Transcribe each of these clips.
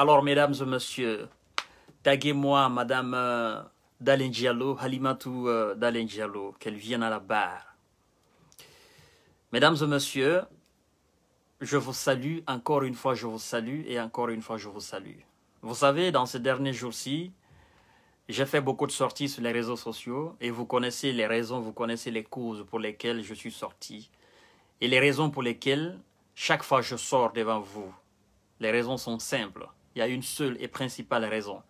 Alors, mesdames et messieurs, taguez-moi Madame euh, Diallo, Halimatou euh, Diallo, qu'elle vienne à la barre. Mesdames et messieurs, je vous salue, encore une fois je vous salue et encore une fois je vous salue. Vous savez, dans ces derniers jours-ci, j'ai fait beaucoup de sorties sur les réseaux sociaux et vous connaissez les raisons, vous connaissez les causes pour lesquelles je suis sorti et les raisons pour lesquelles chaque fois je sors devant vous. Les raisons sont simples il y a une seule et principale raison.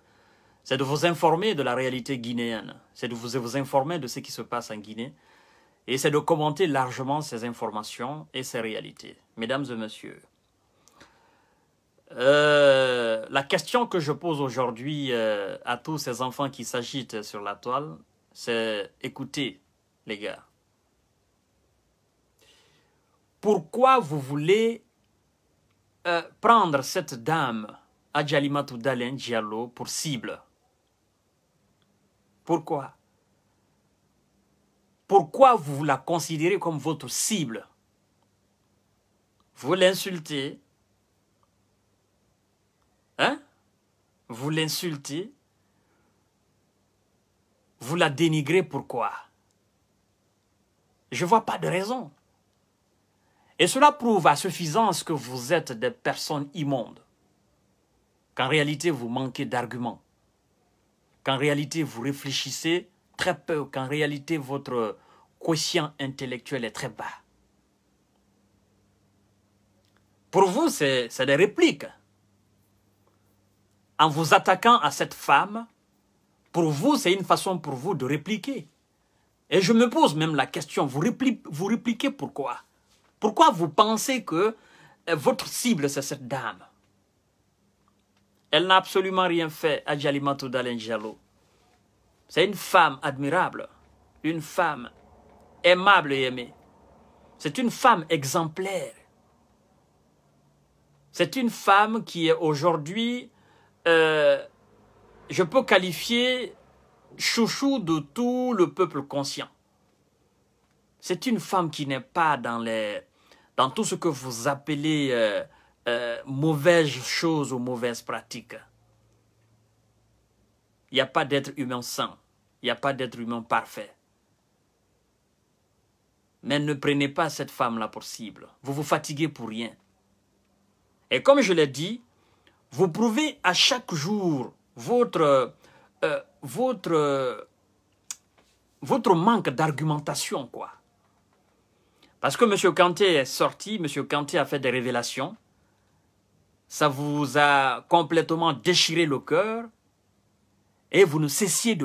C'est de vous informer de la réalité guinéenne, c'est de vous, informer de ce qui se passe en Guinée, et c'est de commenter largement ces informations et ces réalités. Mesdames et messieurs, euh, la question que je pose aujourd'hui euh, à tous ces enfants qui s'agitent sur la toile, c'est écoutez les gars. Pourquoi vous voulez euh, prendre cette dame Diallo pour cible. Pourquoi Pourquoi vous la considérez comme votre cible Vous l'insultez Hein Vous l'insultez Vous la dénigrez pourquoi Je ne vois pas de raison. Et cela prouve à suffisance que vous êtes des personnes immondes qu'en réalité vous manquez d'arguments, qu'en réalité vous réfléchissez très peu, qu'en réalité votre quotient intellectuel est très bas. Pour vous, c'est des répliques. En vous attaquant à cette femme, pour vous, c'est une façon pour vous de répliquer. Et je me pose même la question, vous, répliquez, vous répliquez pourquoi Pourquoi vous pensez que euh, votre cible, c'est cette dame elle n'a absolument rien fait à Jalimato Dalenjalo. C'est une femme admirable, une femme aimable et aimée. C'est une femme exemplaire. C'est une femme qui est aujourd'hui, euh, je peux qualifier chouchou de tout le peuple conscient. C'est une femme qui n'est pas dans, les, dans tout ce que vous appelez euh, euh, mauvaises choses ou mauvaises pratiques. Il n'y a pas d'être humain sans, Il n'y a pas d'être humain parfait. Mais ne prenez pas cette femme-là pour cible. Vous vous fatiguez pour rien. Et comme je l'ai dit, vous prouvez à chaque jour votre, euh, votre, votre manque d'argumentation, quoi. Parce que M. Kanté est sorti, M. Kanté a fait des révélations ça vous a complètement déchiré le cœur et vous ne cessiez de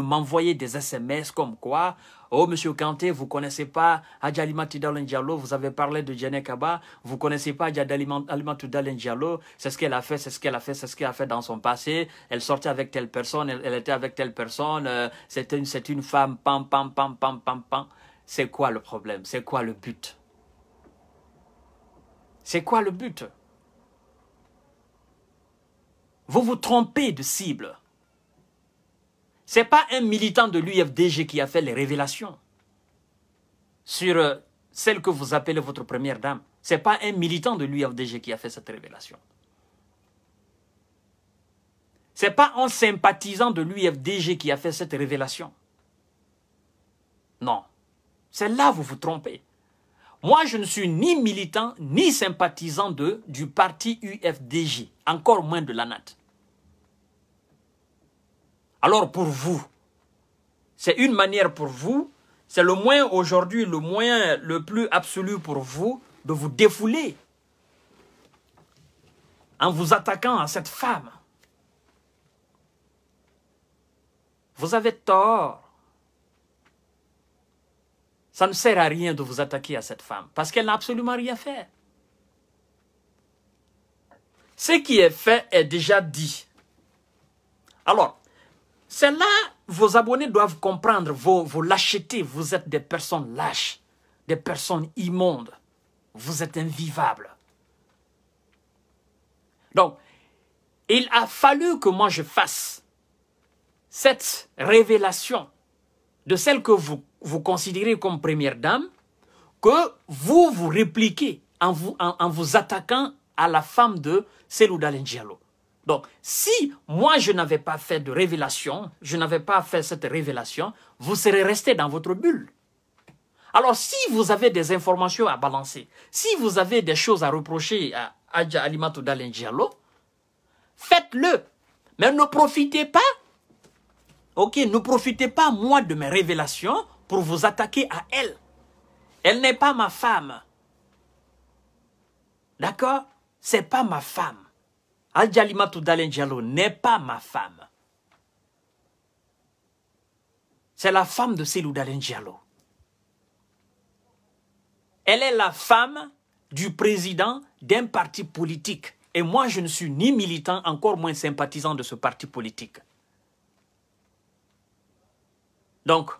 m'envoyer des SMS comme quoi Oh, monsieur Kanté, vous ne connaissez pas Adja Alimatudalen Diallo, vous avez parlé de Djene Kaba, vous connaissez pas Adjali Alimatudalen Diallo, c'est ce qu'elle a fait, c'est ce qu'elle a fait, c'est ce qu'elle a fait dans son passé, elle sortait avec telle personne, elle, était avec telle personne, euh, c'est c'était une, une femme, pam, pam, pam, pam, pam, pam. C'est quoi le problème C'est quoi le but C'est quoi le but vous vous trompez de cible. Ce n'est pas un militant de l'UFDG qui a fait les révélations sur euh, celle que vous appelez votre première dame. Ce n'est pas un militant de l'UFDG qui a fait cette révélation. Ce n'est pas un sympathisant de l'UFDG qui a fait cette révélation. Non. C'est là que vous vous trompez. Moi, je ne suis ni militant, ni sympathisant de, du parti UFDG, encore moins de la l'ANAT. Alors pour vous, c'est une manière pour vous, c'est le moyen aujourd'hui, le moyen le plus absolu pour vous de vous défouler en vous attaquant à cette femme. Vous avez tort. Ça ne sert à rien de vous attaquer à cette femme parce qu'elle n'a absolument rien fait. Ce qui est fait est déjà dit. Alors, c'est là, vos abonnés doivent comprendre vos, lâchetés. Vous êtes des personnes lâches, des personnes immondes. Vous êtes invivables. Donc, il a fallu que moi je fasse cette révélation de celle que vous, vous considérez comme première dame, que vous vous répliquez en vous, en, vous attaquant à la femme de Selou Diallo. Donc, si moi je n'avais pas fait de révélation, je n'avais pas fait cette révélation, vous serez resté dans votre bulle. Alors, si vous avez des informations à balancer, si vous avez des choses à reprocher à Adja Alimatou Diallo, faites-le. Mais ne profitez pas, ok, ne profitez pas, moi, de mes révélations pour vous attaquer à elle. Elle n'est pas ma femme. D'accord C'est pas ma femme. Adjalima Toudalen n'est pas ma femme. C'est la femme de Selou Dalen Elle est la femme du président d'un parti politique. Et moi, je ne suis ni militant, encore moins sympathisant de ce parti politique. Donc,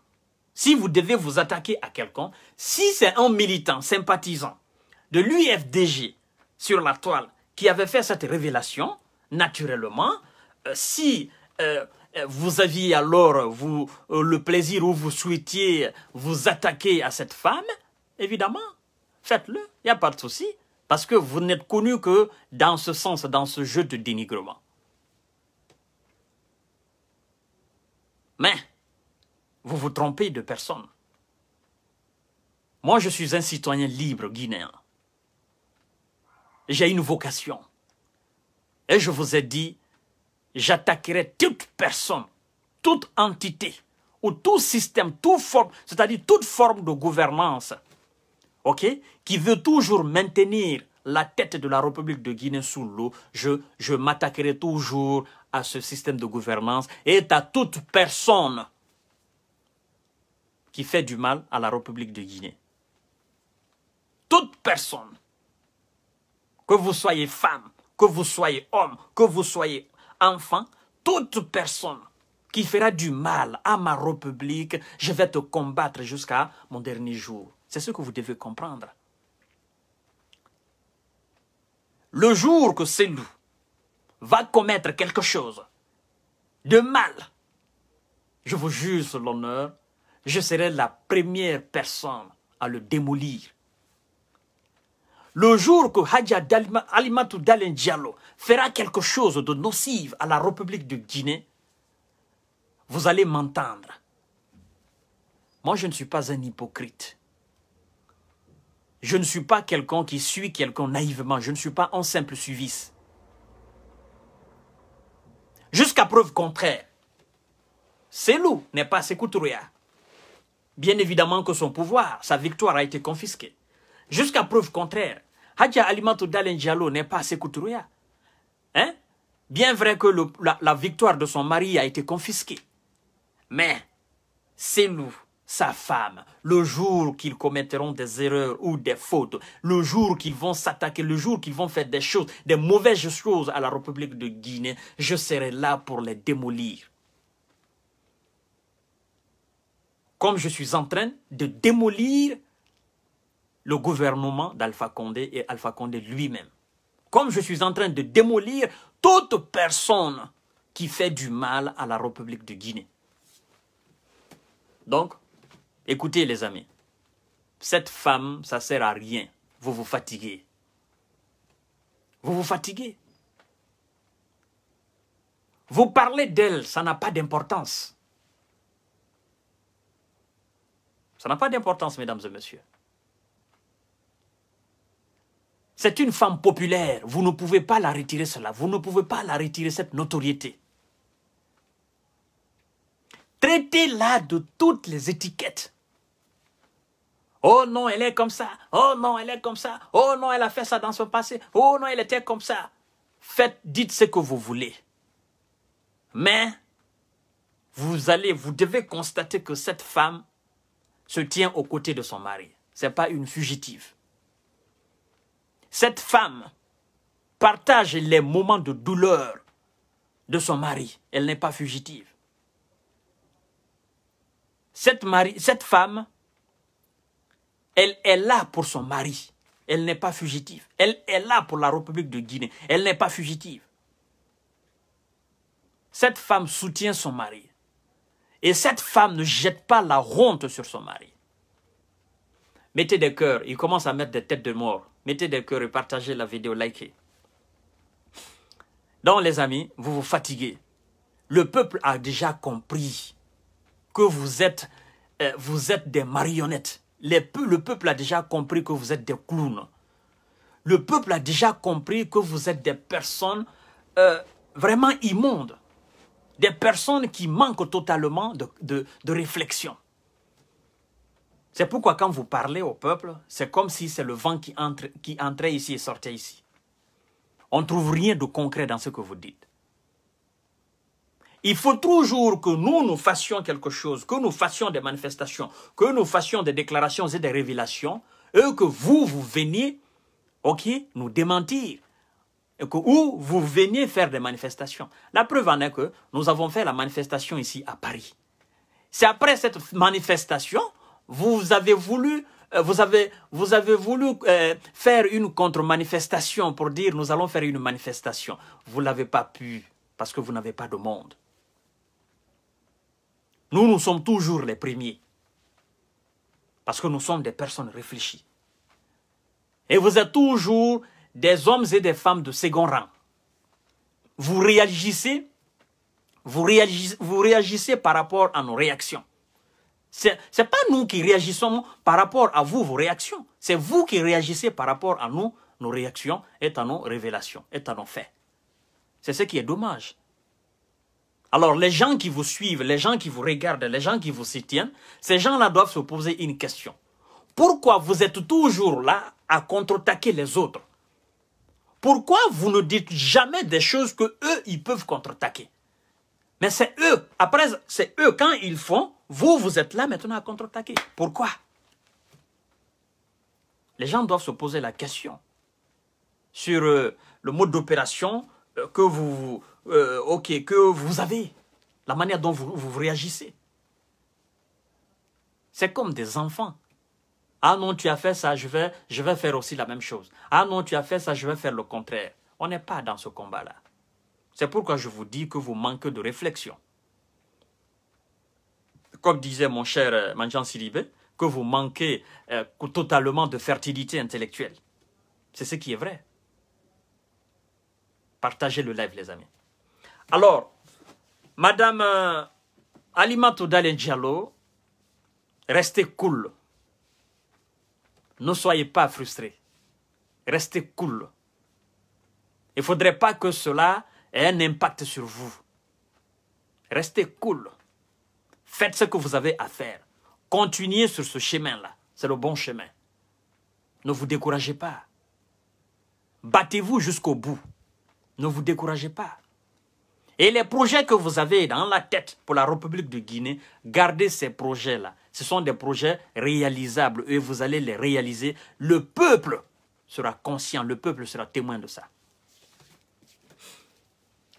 si vous devez vous attaquer à quelqu'un, si c'est un militant sympathisant de l'UFDG sur la toile qui avait fait cette révélation, naturellement, euh, si euh, euh, vous aviez alors vous, le plaisir ou vous souhaitiez vous attaquer à cette femme, évidemment, faites-le, il n'y a pas de souci, parce que vous n'êtes connu que dans ce sens, dans ce jeu de dénigrement. Mais vous vous trompez de personne. Moi, je suis un citoyen libre guinéen j'ai une vocation. Et je vous ai dit, j'attaquerai toute personne, toute entité, ou tout système, toute forme, c'est-à-dire toute forme de gouvernance, ok, qui veut toujours maintenir la tête de la République de Guinée sous l'eau, je, je m'attaquerai toujours à ce système de gouvernance et à toute personne qui fait du mal à la République de Guinée. Toute personne que vous soyez femme, que vous soyez homme, que vous soyez enfant, toute personne qui fera du mal à ma république, je vais te combattre jusqu'à mon dernier jour. C'est ce que vous devez comprendre. Le jour que c'est nous va commettre quelque chose de mal, je vous jure sur l'honneur, je serai la première personne à le démolir. Le jour que Hadja Alimatu Diallo fera quelque chose de nocif à la République de Guinée, vous allez m'entendre. Moi, je ne suis pas un hypocrite. Je ne suis pas quelqu'un qui suit quelqu'un naïvement. Je ne suis pas un simple suivis. Jusqu'à preuve contraire, loup n'est pas Sekoutouria. Bien évidemment que son pouvoir, sa victoire a été confisquée. Jusqu'à preuve contraire, Hadja Alimato Dalen Diallo n'est pas à hein? Bien vrai que la, la, victoire de son mari a été confisquée. Mais c'est nous, sa femme, le jour qu'ils commettront des erreurs ou des fautes, le jour qu'ils vont s'attaquer, le jour qu'ils vont faire des choses, des mauvaises choses à la République de Guinée, je serai là pour les démolir. Comme je suis en train de démolir le gouvernement d'Alpha Condé et Alpha Condé lui-même. Comme je suis en train de démolir toute personne qui fait du mal à la République de Guinée. Donc, écoutez les amis, cette femme, ça sert à rien. Vous vous fatiguez. Vous vous fatiguez. Vous parlez d'elle, ça n'a pas d'importance. Ça n'a pas d'importance, mesdames et messieurs. C'est une femme populaire. Vous ne pouvez pas la retirer cela. Vous ne pouvez pas la retirer cette notoriété. Traitez-la de toutes les étiquettes. Oh non, elle est comme ça. Oh non, elle est comme ça. Oh non, elle a fait ça dans son passé. Oh non, elle était comme ça. Faites, dites ce que vous voulez. Mais vous allez, vous devez constater que cette femme se tient aux côtés de son mari. Ce n'est pas une fugitive cette femme partage les moments de douleur de son mari. Elle n'est pas fugitive. Cette, mari, cette femme, elle est là pour son mari. Elle n'est pas fugitive. Elle est là pour la République de Guinée. Elle n'est pas fugitive. Cette femme soutient son mari. Et cette femme ne jette pas la honte sur son mari. Mettez des cœurs. Ils commencent à mettre des têtes de mort. Mettez des cœurs et partagez la vidéo, likez. Donc, les amis, vous vous fatiguez. Le peuple a déjà compris que vous êtes, euh, des marionnettes. le peuple a déjà compris que vous êtes des clowns. Le peuple a déjà compris que vous êtes des personnes euh, vraiment immondes. Des personnes qui manquent totalement de réflexion. C'est pourquoi quand vous parlez au peuple, c'est comme si c'est le vent qui, entre, qui entrait ici et sortait ici. On ne trouve rien de concret dans ce que vous dites. Il faut toujours que nous, nous fassions quelque chose, que nous fassions des manifestations, que nous fassions des déclarations et des révélations, et que vous, vous veniez, ok, nous démentir, et que, ou vous veniez faire des manifestations. La preuve en est que nous avons fait la manifestation ici à Paris. C'est après cette manifestation vous avez voulu euh, vous avez, vous avez voulu euh, faire une contre-manifestation pour dire nous allons faire une manifestation. Vous ne l'avez pas pu parce que vous n'avez pas de monde. Nous, nous sommes toujours les premiers parce que nous sommes des personnes réfléchies. Et vous êtes toujours des hommes et des femmes de second rang. vous réagissez, vous réagissez par rapport à nos réactions. Ce n'est pas nous qui réagissons par rapport à vous, vos réactions. C'est vous qui réagissez par rapport à nous, nos réactions et à nos révélations, et à nos faits. C'est ce qui est dommage. Alors les gens qui vous suivent, les gens qui vous regardent, les gens qui vous soutiennent, ces gens-là doivent se poser une question. Pourquoi vous êtes toujours là à contre-attaquer les autres Pourquoi vous ne dites jamais des choses que eux ils peuvent contre-attaquer Mais c'est eux, après c'est eux quand ils font, vous, vous êtes là maintenant à contre-attaquer. Pourquoi Les gens doivent se poser la question sur euh, le mode d'opération euh, que, vous, euh, que vous avez, la manière dont vous, vous réagissez. C'est comme des enfants. Ah non, tu as fait ça, je vais, je vais faire aussi la même chose. Ah non, tu as fait ça, je vais faire le contraire. On n'est pas dans ce combat-là. C'est pourquoi je vous dis que vous manquez de réflexion comme disait mon cher euh, Manjan Silibé, que vous manquez euh, totalement de fertilité intellectuelle. C'est ce qui est vrai. Partagez le live, les amis. Alors, Madame euh, Alimato Dalen Diallo, restez cool. Ne soyez pas frustrés. Restez cool. Il ne faudrait pas que cela ait un impact sur vous. Restez cool. Faites ce que vous avez à faire. Continuez sur ce chemin-là. C'est le bon chemin. Ne vous découragez pas. Battez-vous jusqu'au bout. Ne vous découragez pas. Et les projets que vous avez dans la tête pour la République de Guinée, gardez ces projets-là. Ce sont des projets réalisables et vous allez les réaliser. Le peuple sera conscient, le peuple sera témoin de ça.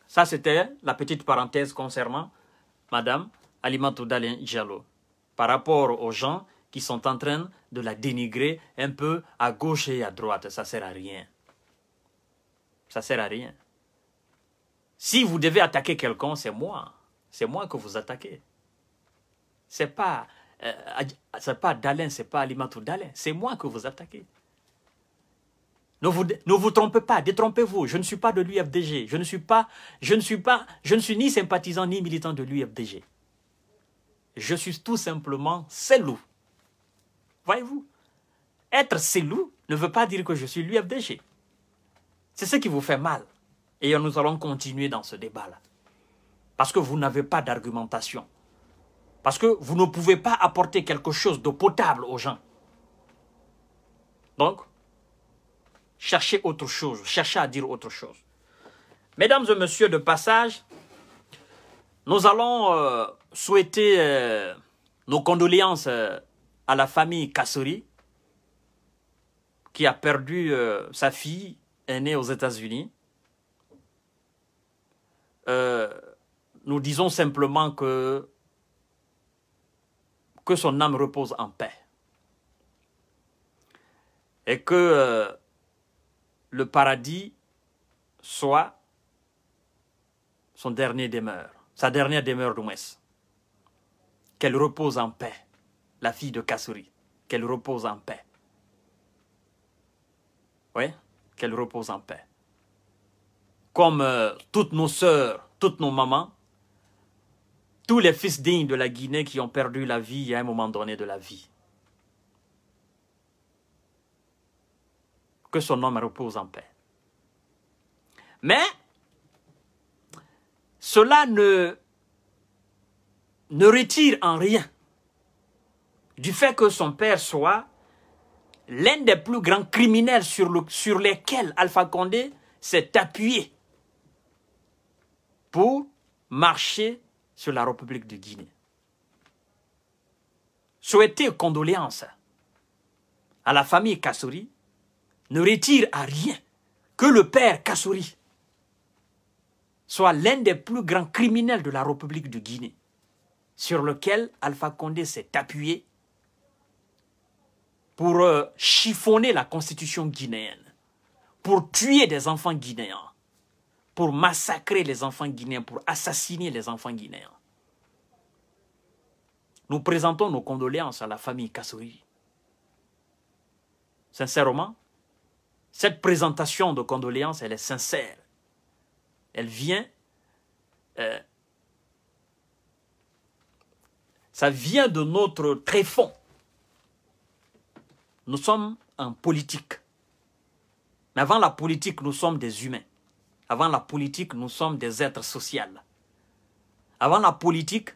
Ça, c'était la petite parenthèse concernant Madame Alimatou Dalen Diallo par rapport aux gens qui sont en train de la dénigrer un peu à gauche et à droite. Ça sert à rien. Ça sert à rien. Si vous devez attaquer quelqu'un, c'est moi. C'est moi que vous attaquez. C'est pas, euh, c'est pas Dalin, c'est pas Alimatou Dalin. C'est moi que vous attaquez. Ne vous, ne vous trompez pas, détrompez-vous. Je ne suis pas de l'UFDG. Je ne suis pas, je ne suis pas, je ne suis ni sympathisant ni militant de l'UFDG. Je suis tout simplement loup. Voyez-vous Être loup ne veut pas dire que je suis l'UFDG. C'est ce qui vous fait mal. Et nous allons continuer dans ce débat-là. Parce que vous n'avez pas d'argumentation. Parce que vous ne pouvez pas apporter quelque chose de potable aux gens. Donc, cherchez autre chose, cherchez à dire autre chose. Mesdames et messieurs, de passage, nous allons euh, souhaiter euh, nos condoléances euh, à la famille Kassori, qui a perdu euh, sa fille aînée aux États-Unis. nous disons simplement que, que son âme repose en paix et que le paradis soit son dernier demeure, sa dernière demeure d'Ouest. Qu'elle repose en paix, la fille de Kassouri. Qu'elle repose en paix. Oui, qu'elle repose en paix. Comme euh, toutes nos sœurs, toutes nos mamans, tous les fils dignes de la Guinée qui ont perdu la vie à un moment donné de la vie. Que son homme repose en paix. Mais cela ne ne retire en rien du fait que son père soit l'un des plus grands criminels sur, lesquels Alpha Condé s'est appuyé pour marcher sur la République de Guinée. Souhaiter condoléances à la famille Kassouri ne retire à rien que le père Kassouri soit l'un des plus grands criminels de la République de Guinée sur lequel Alpha Condé s'est appuyé pour euh, chiffonner la constitution guinéenne, pour tuer des enfants guinéens, pour massacrer les enfants guinéens, pour assassiner les enfants guinéens. Nous présentons nos condoléances à la famille Kassouri. Sincèrement, cette présentation de condoléances, elle est sincère. Elle vient euh, ça vient de notre tréfonds. Nous sommes en politique. Mais avant la politique, nous sommes des humains. Avant la politique, nous sommes des êtres sociaux. Avant la politique,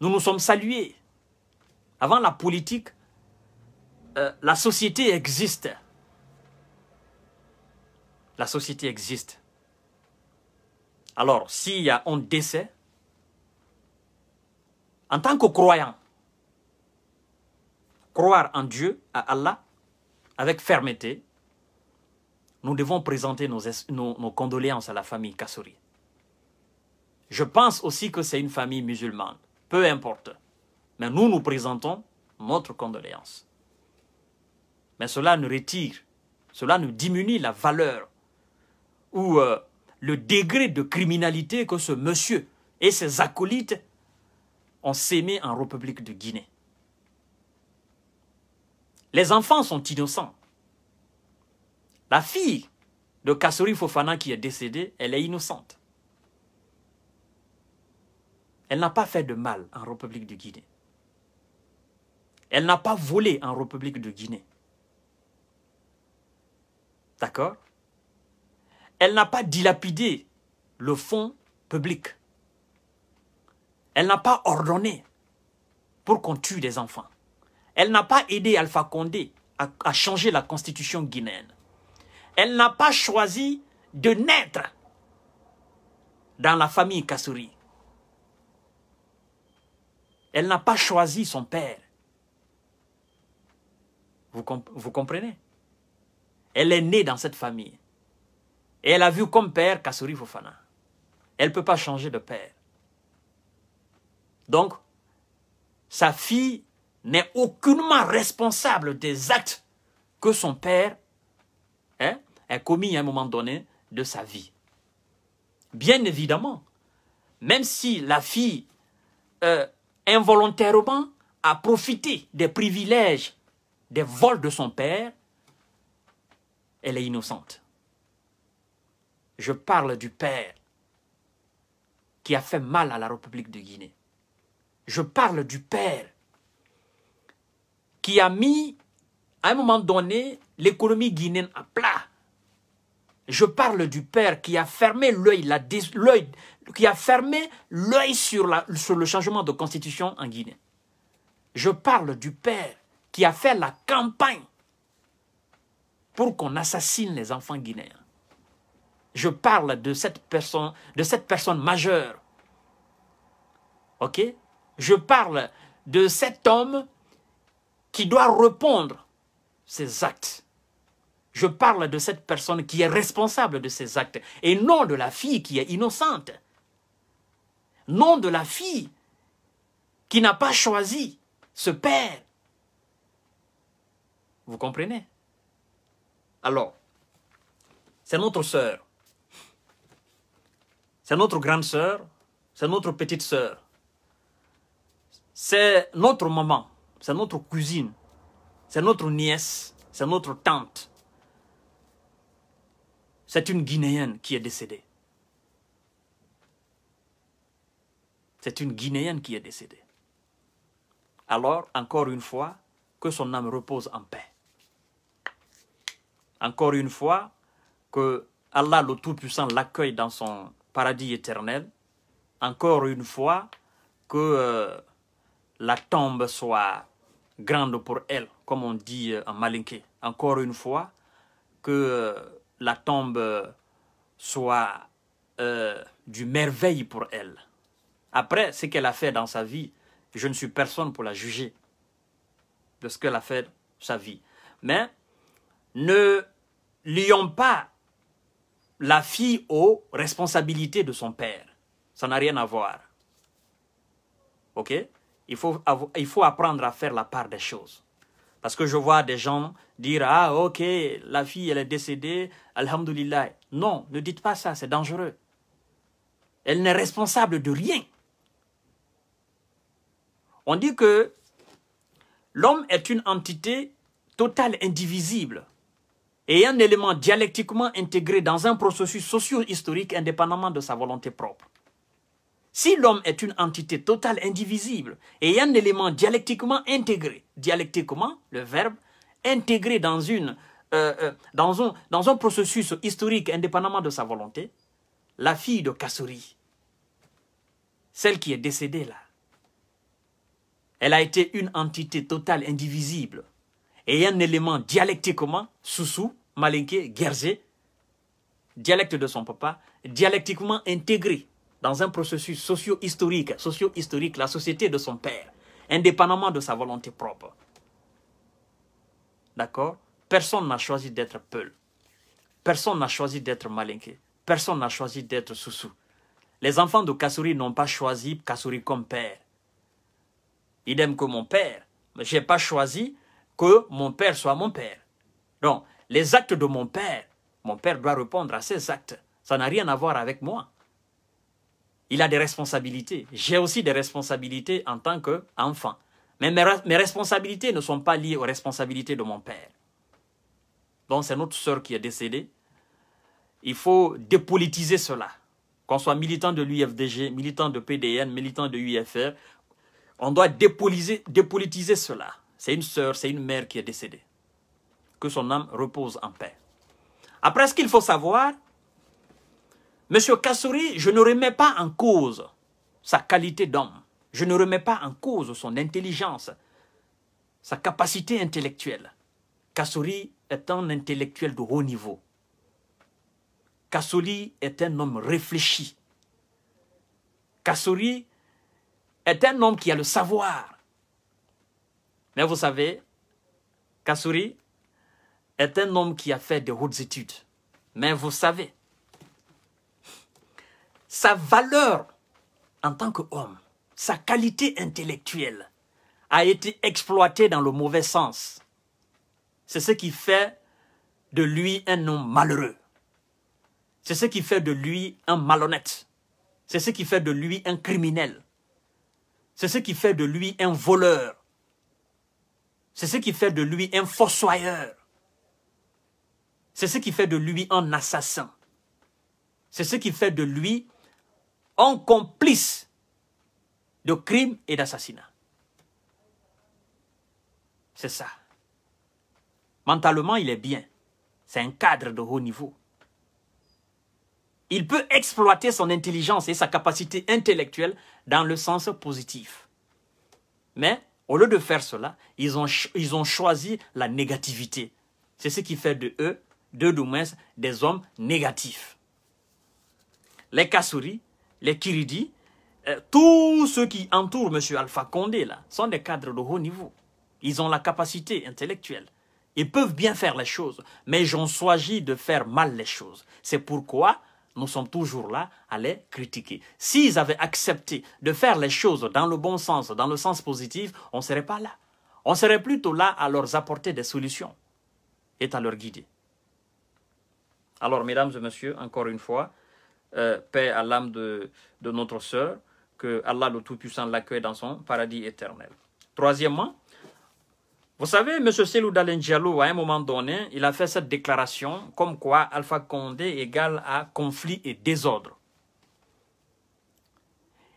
nous nous sommes salués. Avant la politique, euh, la société existe. La société existe. Alors, s'il y a un décès, en tant que croyant, croire en Dieu, à Allah, avec fermeté, nous devons présenter nos, condoléances à la famille Kassouri. Je pense aussi que c'est une famille musulmane, peu importe. Mais nous, nous présentons notre condoléance. Mais cela nous retire, cela nous diminue la valeur ou euh, le degré de criminalité que ce monsieur et ses acolytes ont s'aimé en République de Guinée. Les enfants sont innocents. La fille de Kassori Fofana qui est décédée, elle est innocente. Elle n'a pas fait de mal en République de Guinée. Elle n'a pas volé en République de Guinée. D'accord Elle n'a pas dilapidé le fonds public. Elle n'a pas ordonné pour qu'on tue des enfants. Elle n'a pas aidé Alpha Condé à, changer la constitution guinéenne. Elle n'a pas choisi de naître dans la famille Kassouri. Elle n'a pas choisi son père. Vous, vous comprenez Elle est née dans cette famille. Et elle a vu comme père Kassouri Fofana. Elle ne peut pas changer de père. Donc, sa fille n'est aucunement responsable des actes que son père hein, a commis à un moment donné de sa vie. Bien évidemment, même si la fille euh, involontairement a profité des privilèges des vols de son père, elle est innocente. Je parle du père qui a fait mal à la République de Guinée. Je parle du Père qui a mis, à un moment donné, l'économie guinéenne à plat. Je parle du Père qui a fermé l'œil, qui a fermé l'œil sur, le changement de constitution en Guinée. Je parle du Père qui a fait la campagne pour qu'on assassine les enfants guinéens. Je parle de cette personne, de cette personne majeure, ok, je parle de cet homme qui doit répondre ses actes. Je parle de cette personne qui est responsable de ses actes et non de la fille qui est innocente. Non de la fille qui n'a pas choisi ce père. Vous comprenez Alors, c'est notre sœur. C'est notre grande sœur. C'est notre petite sœur c'est notre maman, c'est notre cousine, c'est notre nièce, c'est notre tante. C'est une Guinéenne qui est décédée. C'est une Guinéenne qui est décédée. Alors, encore une fois, que son âme repose en paix. Encore une fois, que Allah le Tout-Puissant l'accueille dans son paradis éternel. Encore une fois, que... Euh, la tombe soit grande pour elle, comme on dit euh, en malinqué. Encore une fois, que euh, la tombe euh, soit du merveille pour elle. Après, ce qu'elle a fait dans sa vie, je ne suis personne pour la juger de ce qu'elle a fait sa vie. Mais ne lions pas la fille aux responsabilités de son père. Ça n'a rien à voir. OK il faut, il faut apprendre à faire la part des choses. Parce que je vois des gens dire Ah, ok, la fille, elle est décédée, Alhamdulillah. Non, ne dites pas ça, c'est dangereux. Elle n'est responsable de rien. On dit que l'homme est une entité totale indivisible et un élément dialectiquement intégré dans un processus socio-historique indépendamment de sa volonté propre. Si l'homme est une entité totale indivisible, et un élément dialectiquement intégré, dialectiquement, le verbe, intégré dans, une, euh, euh, dans, un, dans un processus historique indépendamment de sa volonté, la fille de Kassouri, celle qui est décédée là, elle a été une entité totale indivisible, ayant un élément dialectiquement, Soussou, malinqué, guergé, dialecte de son papa, dialectiquement intégré dans un processus socio-historique, socio-historique, la société de son père, indépendamment de sa volonté propre. D'accord Personne n'a choisi d'être Peul. Personne n'a choisi d'être Malinke. Personne n'a choisi d'être Soussou. Les enfants de Kassouri n'ont pas choisi Kassouri comme père. Idem que mon père. Je n'ai pas choisi que mon père soit mon père. Donc, les actes de mon père, mon père doit répondre à ses actes. Ça n'a rien à voir avec moi il a des responsabilités. J'ai aussi des responsabilités en tant qu'enfant. Mais mes, responsabilités ne sont pas liées aux responsabilités de mon père. Donc c'est notre sœur qui est décédée. Il faut dépolitiser cela. Qu'on soit militant de l'UFDG, militant de PDN, militant de UFR, on doit dépolitiser, dépolitiser cela. C'est une sœur, c'est une mère qui est décédée. Que son âme repose en paix. Après, ce qu'il faut savoir, Monsieur Kassouri, je ne remets pas en cause sa qualité d'homme. Je ne remets pas en cause son intelligence, sa capacité intellectuelle. Kassouri est un intellectuel de haut niveau. Kassouri est un homme réfléchi. Kassouri est un homme qui a le savoir. Mais vous savez, Kassouri est un homme qui a fait de hautes études. Mais vous savez, sa valeur en tant qu'homme, sa qualité intellectuelle a été exploitée dans le mauvais sens. C'est ce qui fait de lui un homme malheureux. C'est ce qui fait de lui un malhonnête. C'est ce qui fait de lui un criminel. C'est ce qui fait de lui un voleur. C'est ce qui fait de lui un fossoyeur. C'est ce qui fait de lui un assassin. C'est ce qui fait de lui un complice de crimes et d'assassinats. C'est ça. Mentalement, il est bien. C'est un cadre de haut niveau. Il peut exploiter son intelligence et sa capacité intellectuelle dans le sens positif. Mais au lieu de faire cela, ils ont, ils ont choisi la négativité. C'est ce qui fait de eux, de moins, des hommes négatifs. Les Kassouris les Kiridi, euh, tous ceux qui entourent M. Alpha Condé là, sont des cadres de haut niveau. Ils ont la capacité intellectuelle. Ils peuvent bien faire les choses, mais j'en sois de faire mal les choses. C'est pourquoi nous sommes toujours là à les critiquer. S'ils avaient accepté de faire les choses dans le bon sens, dans le sens positif, on ne serait pas là. On serait plutôt là à leur apporter des solutions et à leur guider. Alors, mesdames et messieurs, encore une fois, euh, paix à l'âme de, notre sœur, que Allah le Tout-Puissant l'accueille dans son paradis éternel. Troisièmement, vous savez, M. Selou Dalen à un moment donné, il a fait cette déclaration comme quoi Alpha Condé égale à conflit et désordre.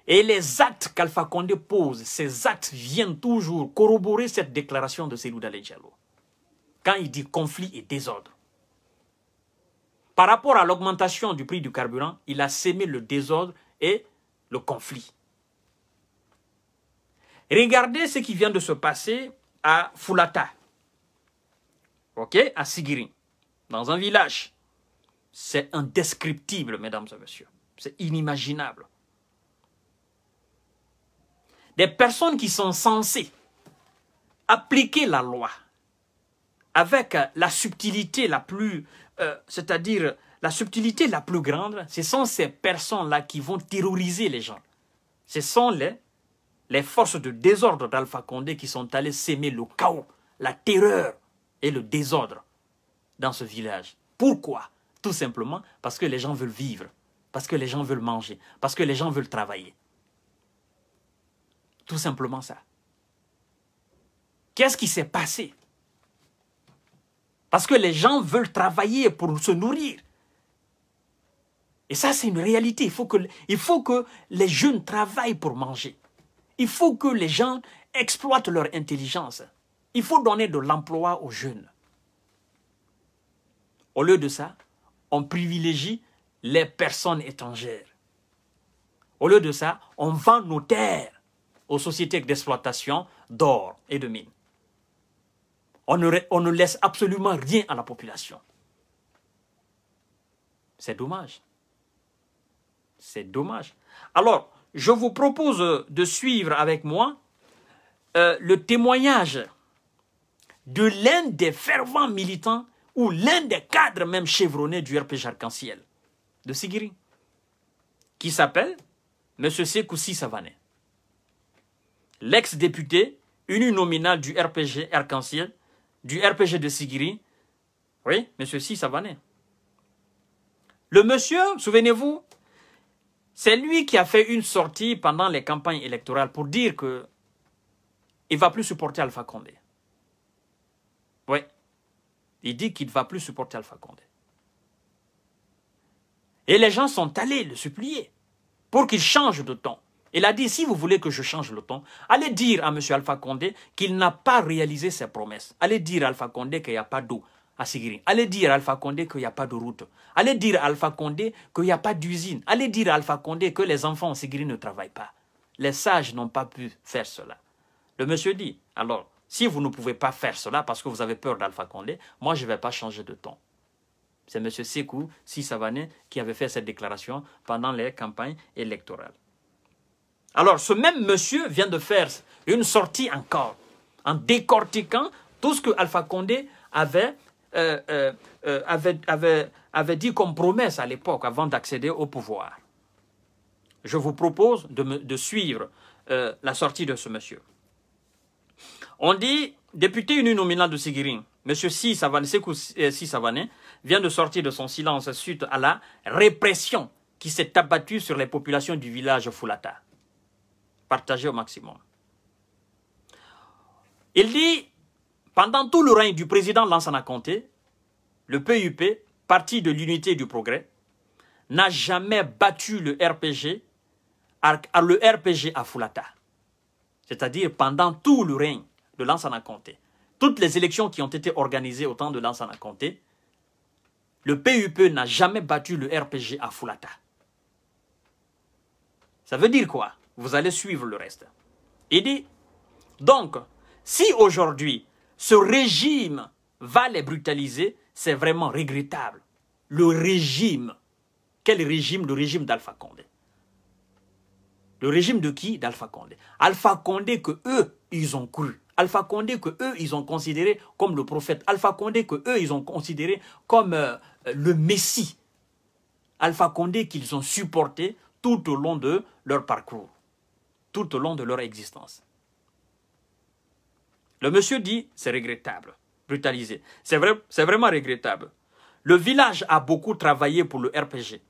Et les actes qu'Alpha Condé pose, ces actes viennent toujours corroborer cette déclaration de Selou Dalen Quand il dit conflit et désordre. Par rapport à l'augmentation du prix du carburant, il a sémé le désordre et le conflit. Regardez ce qui vient de se passer à Fulata, à Sigiri, dans un village. C'est indescriptible, mesdames et messieurs. C'est inimaginable. Des personnes qui sont censées appliquer la loi avec la subtilité la plus euh, c'est-à-dire la subtilité la plus grande, ce sont ces personnes-là qui vont terroriser les gens. Ce sont les, les forces de désordre d'Alpha Condé qui sont allées s'aimer le chaos, la terreur et le désordre dans ce village. Pourquoi Tout simplement parce que les gens veulent vivre, parce que les gens veulent manger, parce que les gens veulent travailler. Tout simplement ça. Qu'est-ce qui s'est passé parce que les gens veulent travailler pour se nourrir. Et ça, c'est une réalité. Il faut, que, il faut que les jeunes travaillent pour manger. Il faut que les gens exploitent leur intelligence. Il faut donner de l'emploi aux jeunes. Au lieu de ça, on privilégie les personnes étrangères. Au lieu de ça, on vend nos terres aux sociétés d'exploitation d'or et de mines. On ne, laisse absolument rien à la population. C'est dommage. C'est dommage. Alors, je vous propose de suivre avec moi euh, le témoignage de l'un des fervents militants ou l'un des cadres même chevronnés du RPG Arc-en-Ciel de Sigiri, qui s'appelle M. Sekoussi Savané. L'ex-député uninominal du RPG Arc-en-Ciel du RPG de Sigiri. Oui, monsieur Si Savané. Le monsieur, souvenez-vous, c'est lui qui a fait une sortie pendant les campagnes électorales pour dire que il va plus supporter Alpha Condé. Oui. Il dit qu'il ne va plus supporter Alpha Condé. Et les gens sont allés le supplier pour qu'il change de ton. Il a dit, si vous voulez que je change le ton, allez dire à M. Alpha Condé qu'il n'a pas réalisé ses promesses. Allez dire à Alpha Condé qu'il n'y a pas d'eau à Sigiri. Allez dire à Alpha Condé qu'il n'y a pas de route. Allez dire à Alpha Condé qu'il n'y a pas d'usine. Allez dire à Alpha Condé que les enfants en Sigiri ne travaillent pas. Les sages n'ont pas pu faire cela. Le monsieur dit, alors, si vous ne pouvez pas faire cela parce que vous avez peur d'Alpha Condé, moi je ne vais pas changer de ton. C'est M. Sekou Sisavane qui avait fait cette déclaration pendant les campagnes électorales. Alors ce même monsieur vient de faire une sortie encore, en décortiquant tout ce que Alpha Condé euh, euh, euh, avait, dit comme promesse à l'époque avant d'accéder au pouvoir. Je vous propose de, suivre la sortie de ce monsieur. On dit, député uni nominal de Sigirin, M. Si Savané vient de sortir de son silence suite à la répression qui s'est abattue sur les populations du village Fulata. Partagé au maximum. Il dit, pendant tout le règne du président Lansana Conté, le PUP, Parti de l'Unité du Progrès, n'a jamais battu le RPG, le RPG à Fulata. C'est-à-dire pendant tout le règne de Lansana Conté. Toutes les élections qui ont été organisées au temps de Lansana Conté, le PUP n'a jamais battu le RPG à Fulata. Ça veut dire quoi vous allez suivre le reste. Il dit, donc, si aujourd'hui ce régime va les brutaliser, c'est vraiment regrettable. Le régime, quel régime Le régime d'Alpha Condé. Le régime de qui D'Alpha Condé. Alpha Condé que eux, ils ont cru. Alpha Condé que eux, ils ont considéré comme le prophète. Alpha Condé que eux, ils ont considéré comme euh, le Messie. Alpha Condé qu'ils ont supporté tout au long de leur parcours tout au long de leur existence. Le monsieur dit, c'est regrettable, brutalisé. C'est vrai, vraiment regrettable. Le village a beaucoup travaillé pour le RPG.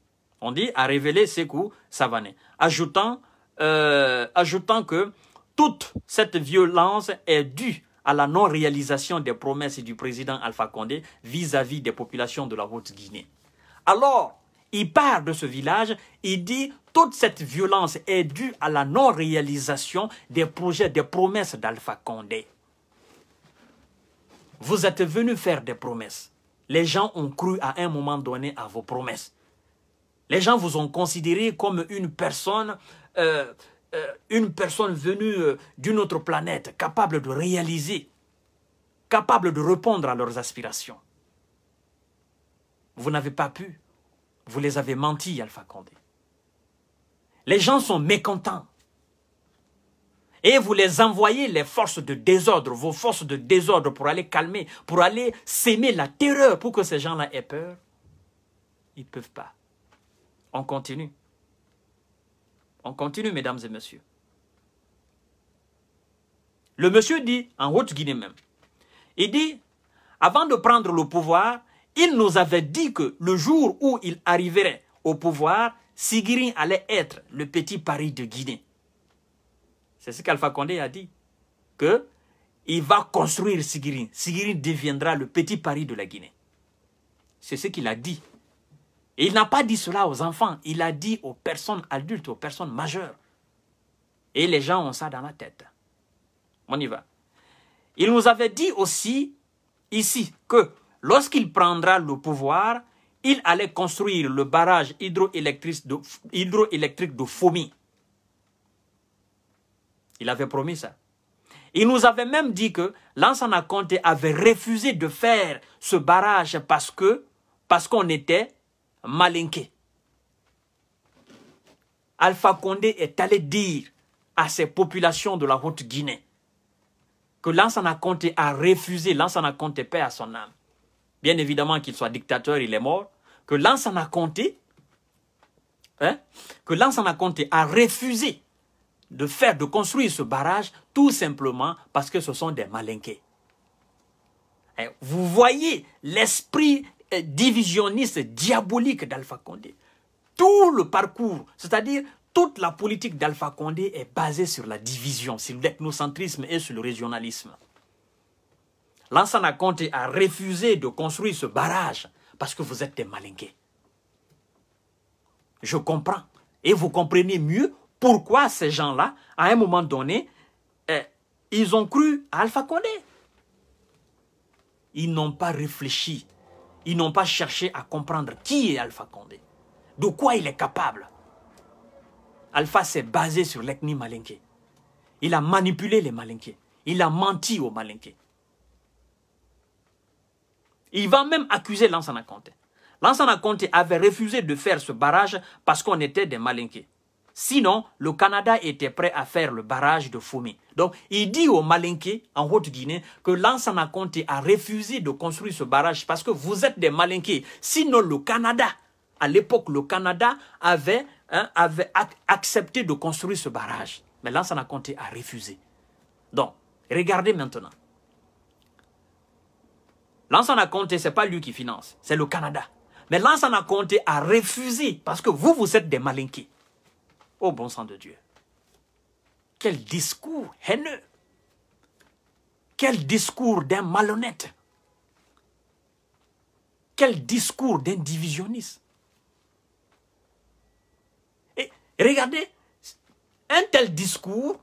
On dit, a révélé coups coups ajoutant, euh, ajoutant que toute cette violence est due à la non-réalisation des promesses du président Alpha Condé vis-à-vis -vis des populations de la Haute-Guinée. Alors, il part de ce village, il dit toute cette violence est due à la non-réalisation des projets, des promesses d'Alpha Condé. Vous êtes venu faire des promesses. Les gens ont cru à un moment donné à vos promesses. Les gens vous ont considéré comme une personne, euh, euh, une personne venue euh, d'une autre planète, capable de réaliser, capable de répondre à leurs aspirations. Vous n'avez pas pu. Vous les avez menti, Alpha Condé. Les gens sont mécontents. Et vous les envoyez, les forces de désordre, vos forces de désordre pour aller calmer, pour aller s'aimer la terreur, pour que ces gens-là aient peur. Ils ne peuvent pas. On continue. On continue, mesdames et messieurs. Le monsieur dit, en Haute-Guinée même, il dit, avant de prendre le pouvoir, il nous avait dit que le jour où il arriverait au pouvoir, Sigiri allait être le petit Paris de Guinée. C'est ce qu'Alpha Condé a dit. Que il va construire Sigiri. Sigiri deviendra le petit Paris de la Guinée. C'est ce qu'il a dit. Et il n'a pas dit cela aux enfants. Il a dit aux personnes adultes, aux personnes majeures. Et les gens ont ça dans la tête. On y va. Il nous avait dit aussi, ici, que lorsqu'il prendra le pouvoir, il allait construire le barrage hydroélectrique de, hydroélectrique Fomi. Il avait promis ça. Il nous avait même dit que Lansana Conté avait refusé de faire ce barrage parce que parce qu'on était malinqué. Alpha Condé est allé dire à ses populations de la Haute-Guinée que Lansana Conté a refusé, Lansana Conté paie à son âme. Bien évidemment qu'il soit dictateur, il est mort que l'Ansana Conté, hein, que a refusé de faire, de construire ce barrage tout simplement parce que ce sont des malinqués. Hein, vous voyez l'esprit euh, divisionniste diabolique d'Alpha Condé. Tout le parcours, c'est-à-dire toute la politique d'Alpha Condé est basée sur la division, sur l'ethnocentrisme et sur le régionalisme. Lansana Conté a refusé de construire ce barrage parce que vous êtes des malinqués. Je comprends. Et vous comprenez mieux pourquoi ces gens-là, à un moment donné, eh, ils ont cru à Alpha Condé. Ils n'ont pas réfléchi. Ils n'ont pas cherché à comprendre qui est Alpha Condé. De quoi il est capable. Alpha s'est basé sur l'ethnie malinké. Il a manipulé les malinké. Il a menti aux malinké. Il va même accuser Lansana Conté. Lansana Conté avait refusé de faire ce barrage parce qu'on était des malinqués. Sinon, le Canada était prêt à faire le barrage de Fomé. Donc, il dit aux malinqués en Haute-Guinée, que Lansana Conté a refusé de construire ce barrage parce que vous êtes des malinqués. Sinon, le Canada, à l'époque, le Canada avait, hein, accepté de construire ce barrage. Mais Lansana Conté a refusé. Donc, regardez maintenant. L'ancien a ce n'est pas lui qui finance, c'est le Canada. Mais l'ancien en a refusé parce que vous, vous êtes des malinquis. Au bon sang de Dieu. Quel discours haineux. Quel discours d'un malhonnête. Quel discours d'un divisionniste. Et regardez, un tel discours,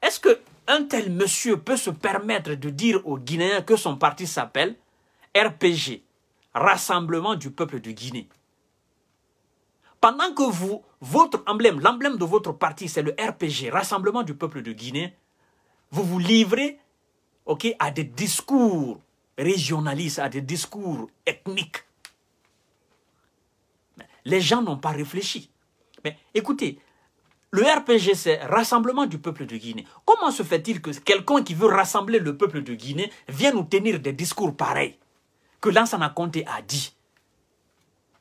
est-ce que un tel monsieur peut se permettre de dire aux Guinéens que son parti s'appelle RPG, Rassemblement du peuple de Guinée. Pendant que vous, votre emblème, l'emblème de votre parti, c'est le RPG, Rassemblement du peuple de Guinée, vous vous livrez à des discours régionalistes, à des discours ethniques. Les gens n'ont pas réfléchi. Mais écoutez, le RPG, c'est Rassemblement du peuple de Guinée. Comment se fait-il que quelqu'un qui veut rassembler le peuple de Guinée vienne nous tenir des discours pareils que Lansana Conté a dit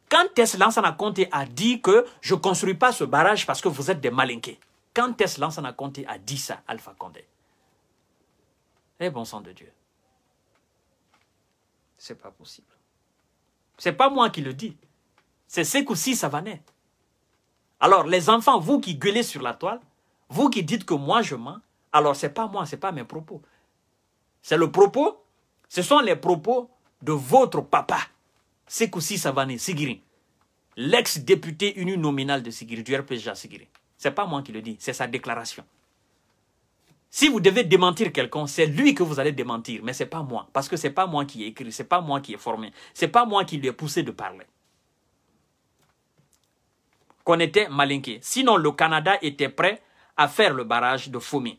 Quand est-ce Lansana Conté a dit que je ne construis pas ce barrage parce que vous êtes des malinqués Quand est-ce Lansana Conté a dit ça, Alpha Condé Eh bon sang de Dieu. C'est pas possible. C'est pas moi qui le dis. C'est Sekou Savané. Alors, les enfants, vous qui gueulez sur la toile, vous qui dites que moi je mens, alors c'est pas moi, c'est pas mes propos. C'est le propos, ce sont les propos de votre papa, Sekoussi Savane Sigiri, l'ex-député uni nominal de Sigiri, du RPJ Sigiri. C'est pas moi qui le dis, c'est sa déclaration. Si vous devez démentir quelqu'un, c'est lui que vous allez démentir, mais c'est pas moi, parce que c'est pas moi qui ai écrit, c'est pas moi qui ai formé, c'est pas moi qui lui ai poussé de parler qu'on était malinqué. Sinon, le Canada était prêt à faire le barrage de Fumi.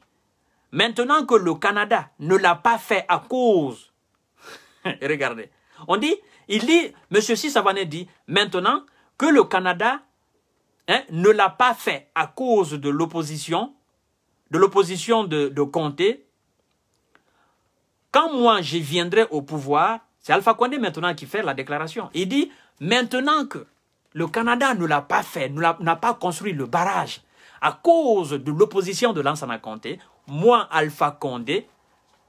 Maintenant que le Canada ne l'a pas fait à cause... Regardez. On dit, il dit, M. Sissavane dit, maintenant que le Canada hein, ne l'a pas fait à cause de l'opposition, de l'opposition de, de Comté, quand moi je viendrai au pouvoir, c'est Alpha Condé maintenant qui fait la déclaration. Il dit, maintenant que le Canada ne l'a pas fait, n'a pas construit le barrage. À cause de l'opposition de Lansana Conté, moi, Alpha Condé,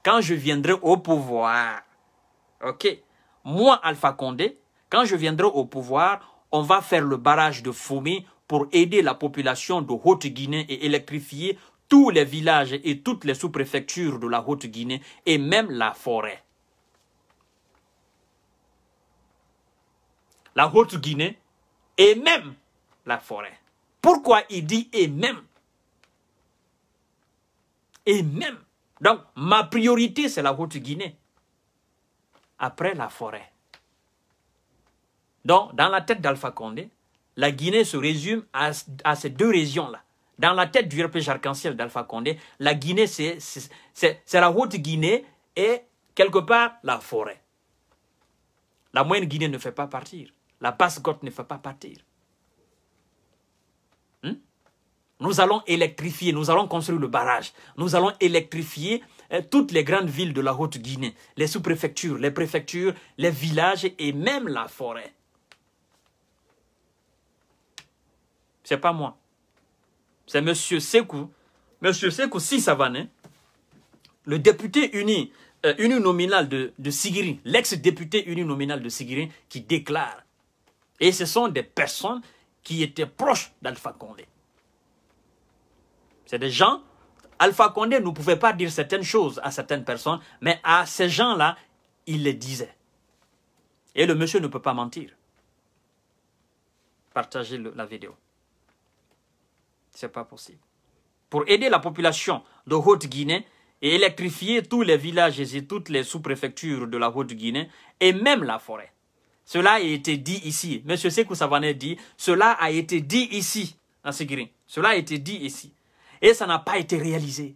quand je viendrai au pouvoir, ok, moi, Alpha Condé, quand je viendrai au pouvoir, on va faire le barrage de Foumi pour aider la population de Haute-Guinée et électrifier tous les villages et toutes les sous-préfectures de la Haute-Guinée et même la forêt. La Haute-Guinée et même la forêt. Pourquoi il dit et même Et même. Donc, ma priorité, c'est la Haute-Guinée. Après la forêt. Donc, dans la tête d'Alpha Condé, la Guinée se résume à, ces deux régions-là. Dans la tête du RPG arc-en-ciel d'Alpha Condé, la Guinée, c'est la Haute-Guinée et quelque part la forêt. La moyenne Guinée ne fait pas partir. La basse côte ne fait pas partir. Hmm? Nous allons électrifier, nous allons construire le barrage. Nous allons électrifier euh, toutes les grandes villes de la Haute-Guinée, les sous-préfectures, les préfectures, les villages et même la forêt. C'est pas moi. C'est M. Sekou. M. Sekou va, le député uni, euh, uni nominal de, de Sigiri, l'ex-député uni nominal de Sigiri, qui déclare et ce sont des personnes qui étaient proches d'Alpha Condé. C'est des gens, Alpha Condé ne pouvait pas dire certaines choses à certaines personnes, mais à ces gens-là, il les disait. Et le monsieur ne peut pas mentir. Partagez la vidéo. C'est pas possible. Pour aider la population de Haute-Guinée et électrifier tous les villages et toutes les sous-préfectures de la Haute-Guinée et même la forêt. Cela a été dit ici. Monsieur Sekou Savané dit, cela a été dit ici, dans Sigiri, Cela a été dit ici. Et ça n'a pas été réalisé.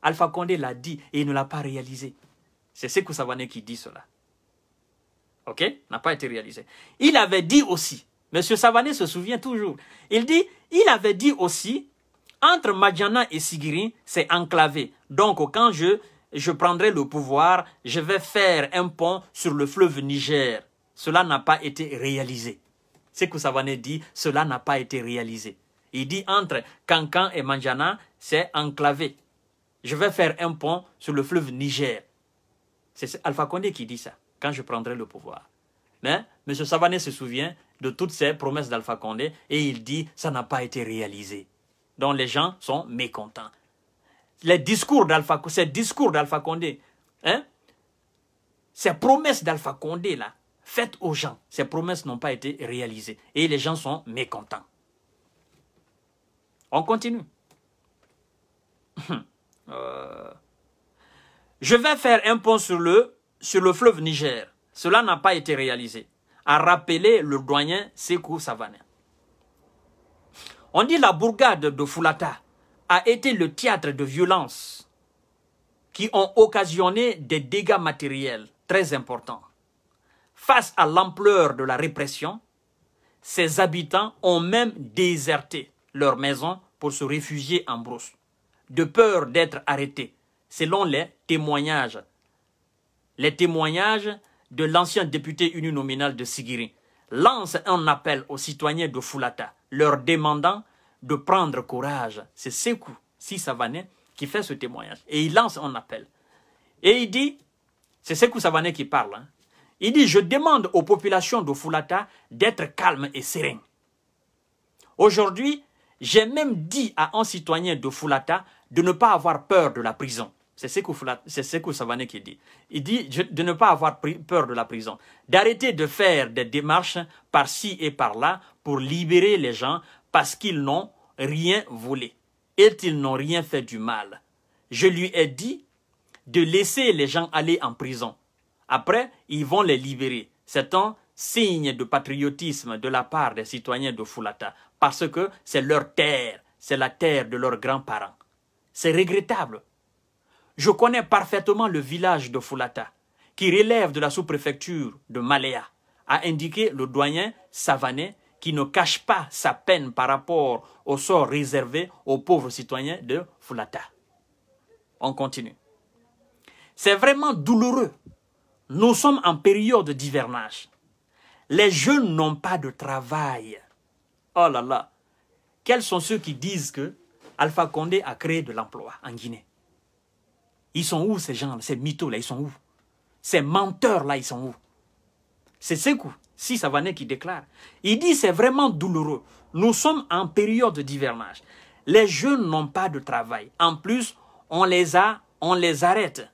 Alpha Condé l'a dit et il ne l'a pas réalisé. C'est Sekou Savané qui dit cela. OK N'a pas été réalisé. Il avait dit aussi, Monsieur Savané se souvient toujours, il dit, il avait dit aussi, entre Madjana et Sigiri, c'est enclavé. Donc quand je, je prendrai le pouvoir, je vais faire un pont sur le fleuve Niger cela n'a pas été réalisé. C'est que Savané dit, cela n'a pas été réalisé. Il dit entre Kankan et Manjana, c'est enclavé. Je vais faire un pont sur le fleuve Niger. C'est Alpha Condé qui dit ça, quand je prendrai le pouvoir. Mais M. Savané se souvient de toutes ces promesses d'Alpha Condé et il dit, ça n'a pas été réalisé. Donc les gens sont mécontents. Les discours d'Alpha Condé, ces discours d'Alpha Condé, hein, ces promesses d'Alpha Condé là, faites aux gens. Ces promesses n'ont pas été réalisées et les gens sont mécontents. On continue. Euh, je vais faire un pont sur le, sur le fleuve Niger. Cela n'a pas été réalisé. A rappelé le doyen Sekou Savanin. On dit la bourgade de Fulata a été le théâtre de violences qui ont occasionné des dégâts matériels très importants. Face à l'ampleur de la répression, ses habitants ont même déserté leur maison pour se réfugier en brousse, de peur d'être arrêtés, selon les témoignages. Les témoignages de l'ancien député nominal de Sigiri lance un appel aux citoyens de Fulata, leur demandant de prendre courage. C'est Sekou si qui fait ce témoignage. Et il lance un appel. Et il dit, c'est Sekou Savané qui parle, hein, il dit, je demande aux populations de Fulata d'être calmes et sereines. Aujourd'hui, j'ai même dit à un citoyen de Fulata de ne pas avoir peur de la prison. C'est ce que, c'est ce que Savané qui dit. Il dit de ne pas avoir peur de la prison. D'arrêter de faire des démarches par-ci et par-là pour libérer les gens parce qu'ils n'ont rien volé et qu'ils n'ont rien fait du mal. Je lui ai dit de laisser les gens aller en prison après, ils vont les libérer. C'est un signe de patriotisme de la part des citoyens de Fulata, parce que c'est leur terre, c'est la terre de leurs grands-parents. C'est regrettable. Je connais parfaitement le village de Fulata, qui relève de la sous-préfecture de Maléa, a indiqué le doyen Savané, qui ne cache pas sa peine par rapport au sort réservé aux pauvres citoyens de Fulata. On continue. C'est vraiment douloureux nous sommes en période d'hivernage. Les jeunes n'ont pas de travail. Oh là là. Quels sont ceux qui disent que Alpha Condé a créé de l'emploi en Guinée Ils sont où ces gens Ces mythos-là, ils sont où Ces menteurs-là, ils sont où C'est Sekou, si Savané qui déclare. Il dit c'est vraiment douloureux. Nous sommes en période d'hivernage. Les jeunes n'ont pas de travail. En plus, on les a, on les arrête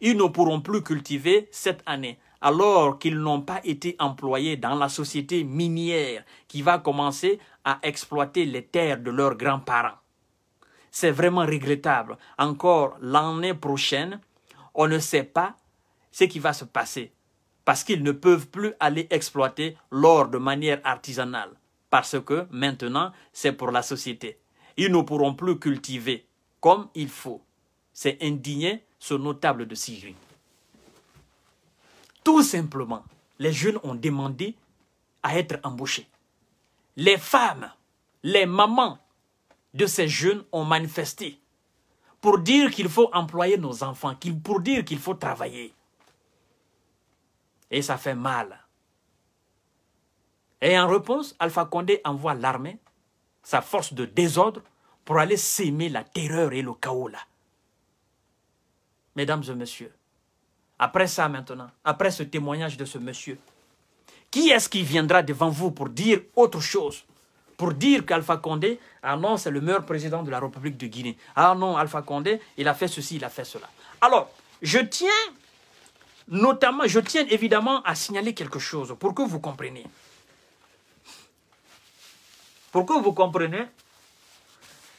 ils ne pourront plus cultiver cette année alors qu'ils n'ont pas été employés dans la société minière qui va commencer à exploiter les terres de leurs grands-parents. C'est vraiment regrettable. Encore l'année prochaine, on ne sait pas ce qui va se passer parce qu'ils ne peuvent plus aller exploiter l'or de manière artisanale parce que maintenant, c'est pour la société. Ils ne pourront plus cultiver comme il faut. C'est indigné nos notable de Syrie. Tout simplement, les jeunes ont demandé à être embauchés. Les femmes, les mamans de ces jeunes ont manifesté pour dire qu'il faut employer nos enfants, pour dire qu'il faut travailler. Et ça fait mal. Et en réponse, Alpha Condé envoie l'armée, sa force de désordre, pour aller s'aimer la terreur et le chaos là mesdames et messieurs, après ça maintenant, après ce témoignage de ce monsieur, qui est-ce qui viendra devant vous pour dire autre chose Pour dire qu'Alpha Condé, ah non, c'est le meilleur président de la République de Guinée. Ah non, Alpha Condé, il a fait ceci, il a fait cela. Alors, je tiens notamment, je tiens évidemment à signaler quelque chose pour que vous compreniez. Pour que vous compreniez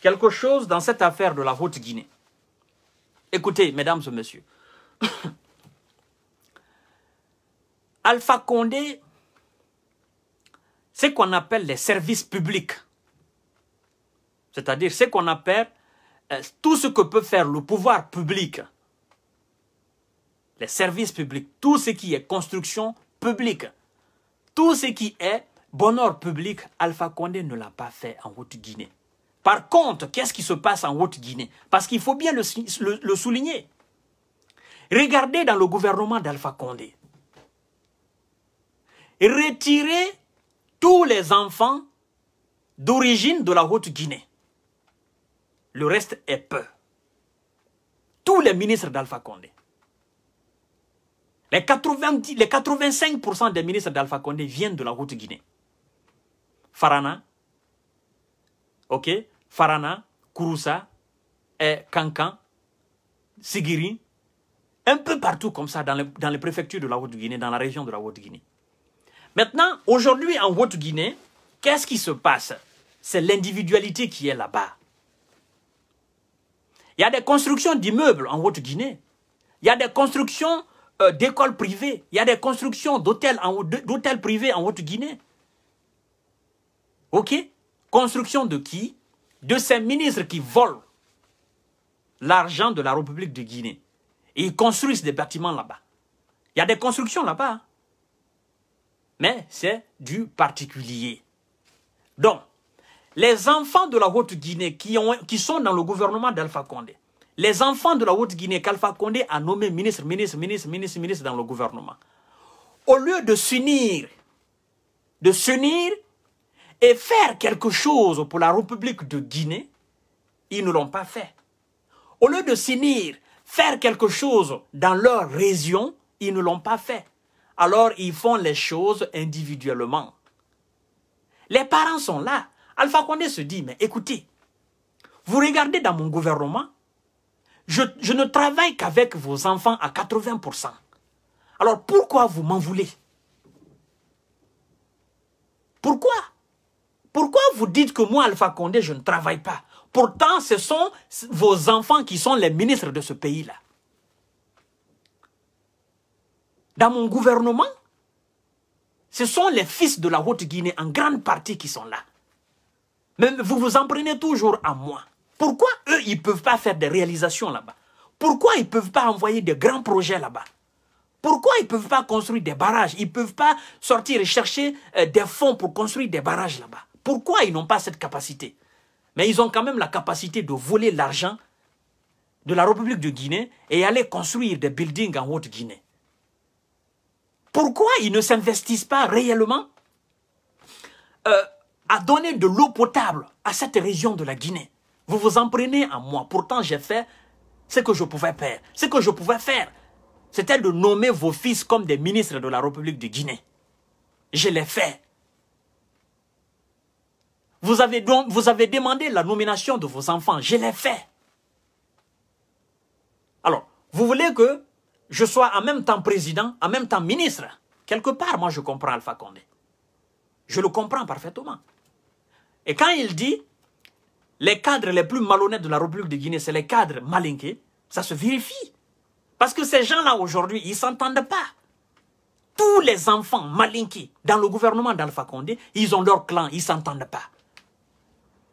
quelque chose dans cette affaire de la Haute-Guinée. Écoutez, mesdames et messieurs, Alpha Condé, ce qu'on appelle les services publics, c'est-à-dire ce qu'on appelle euh, tout ce que peut faire le pouvoir public, les services publics, tout ce qui est construction publique, tout ce qui est bonheur public, Alpha Condé ne l'a pas fait en Haute-Guinée. Par contre, qu'est-ce qui se passe en Haute-Guinée Parce qu'il faut bien le, souligner. Regardez dans le gouvernement d'Alpha Condé. Retirez tous les enfants d'origine de la Haute-Guinée. Le reste est peu. Tous les ministres d'Alpha Condé. Les, les 85% des ministres d'Alpha Condé viennent de la Haute-Guinée. Farana, ok Farana, Kouroussa, eh, Kankan, Sigiri, un peu partout comme ça dans les, préfectures de la Haute-Guinée, dans la région de la Haute-Guinée. Maintenant, aujourd'hui en Haute-Guinée, qu'est-ce qui se passe C'est l'individualité qui est là-bas. Il y a des constructions d'immeubles en Haute-Guinée. Il y a des constructions euh, d'écoles privées. Il y a des constructions d'hôtels privés en Haute-Guinée. OK Construction de qui de ces ministres qui volent l'argent de la République de Guinée. Et ils construisent des bâtiments là-bas. Il y a des constructions là-bas. Hein. Mais c'est du particulier. Donc, les enfants de la Haute-Guinée qui, qui, sont dans le gouvernement d'Alpha Condé, les enfants de la Haute-Guinée qu'Alpha Condé a nommé ministre, ministre, ministre, ministre, ministre dans le gouvernement, au lieu de s'unir, de s'unir et faire quelque chose pour la République de Guinée, ils ne l'ont pas fait. Au lieu de s'unir, faire quelque chose dans leur région, ils ne l'ont pas fait. Alors ils font les choses individuellement. Les parents sont là. Alpha Condé se dit, mais écoutez, vous regardez dans mon gouvernement, je, je ne travaille qu'avec vos enfants à 80%. Alors pourquoi vous m'en voulez Pourquoi pourquoi vous dites que moi, Alpha Condé, je ne travaille pas Pourtant, ce sont vos enfants qui sont les ministres de ce pays-là. Dans mon gouvernement, ce sont les fils de la Haute-Guinée en grande partie qui sont là. Mais vous vous en prenez toujours à moi. Pourquoi eux, ils ne peuvent pas faire des réalisations là-bas Pourquoi ils ne peuvent pas envoyer de grands projets là-bas Pourquoi ils ne peuvent pas construire des barrages Ils ne peuvent pas sortir et chercher euh, des fonds pour construire des barrages là-bas pourquoi ils n'ont pas cette capacité Mais ils ont quand même la capacité de voler l'argent de la République de Guinée et aller construire des buildings en Haute-Guinée. Pourquoi ils ne s'investissent pas réellement euh, à donner de l'eau potable à cette région de la Guinée Vous vous en prenez à moi. Pourtant, j'ai fait ce que je pouvais faire. Ce que je pouvais faire, c'était de nommer vos fils comme des ministres de la République de Guinée. Je l'ai fait. Vous avez, donc, vous avez demandé la nomination de vos enfants. Je l'ai fait. Alors, vous voulez que je sois en même temps président, en même temps ministre Quelque part, moi, je comprends Alpha Condé. Je le comprends parfaitement. Et quand il dit les cadres les plus malhonnêtes de la République de Guinée, c'est les cadres malinqués, ça se vérifie. Parce que ces gens-là, aujourd'hui, ils ne s'entendent pas. Tous les enfants malinqués dans le gouvernement d'Alpha Condé, ils ont leur clan, ils ne s'entendent pas.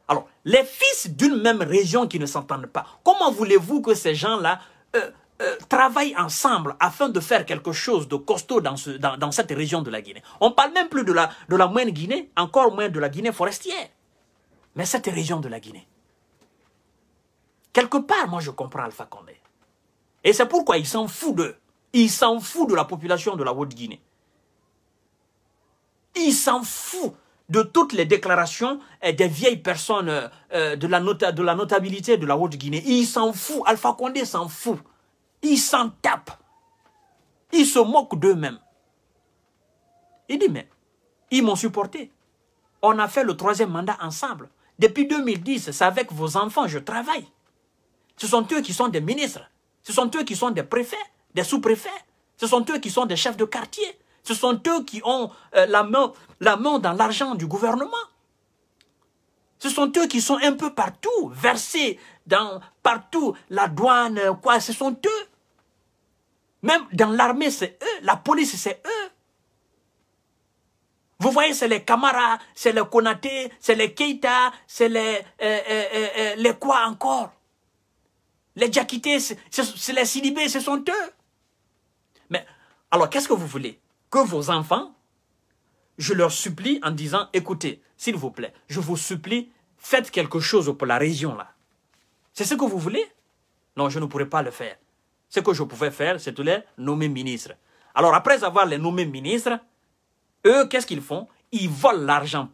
Alors, les fils d'une même région qui ne s'entendent pas, comment voulez-vous que ces gens-là euh, euh, travaillent ensemble afin de faire quelque chose de costaud dans, cette région de la Guinée On parle même plus de la, de la moyenne Guinée, encore moins de la Guinée forestière. Mais cette région de la Guinée. Quelque part, moi, je comprends Alpha Condé. Et c'est pourquoi il s'en fout d'eux. Il s'en fout de la population de la Haute-Guinée. Il s'en fout de toutes les déclarations eh, des vieilles personnes euh, euh, de, la notabilité de la Haute-Guinée. Ils s'en foutent, Alpha Condé s'en fout. ils s'en tapent, ils se moquent d'eux-mêmes. Il dit, mais ils m'ont supporté. On a fait le troisième mandat ensemble. Depuis 2010, c'est avec vos enfants je travaille. Ce sont eux qui sont des ministres. Ce sont eux qui sont des préfets, des sous-préfets. Ce sont eux qui sont des chefs de quartier. Ce sont eux qui ont euh, la, main, dans l'argent du gouvernement. Ce sont eux qui sont un peu partout, versés dans partout, la douane, quoi, ce sont eux. Même dans l'armée, c'est eux, la police, c'est eux. Vous voyez, c'est les Kamara, c'est les Konaté, c'est les Keita, c'est euh, euh, les, quoi encore Les Djakités, c'est les Sidibé, ce sont eux. Mais alors, qu'est-ce que vous voulez que vos enfants, je leur supplie en disant, écoutez, s'il vous plaît, je vous supplie, faites quelque chose pour la région là. C'est ce que vous voulez Non, je ne pourrais pas le faire. Ce que je pouvais faire, c'est de les nommer ministres. Alors après avoir les nommés ministres, eux, qu'est-ce qu'ils font Ils volent l'argent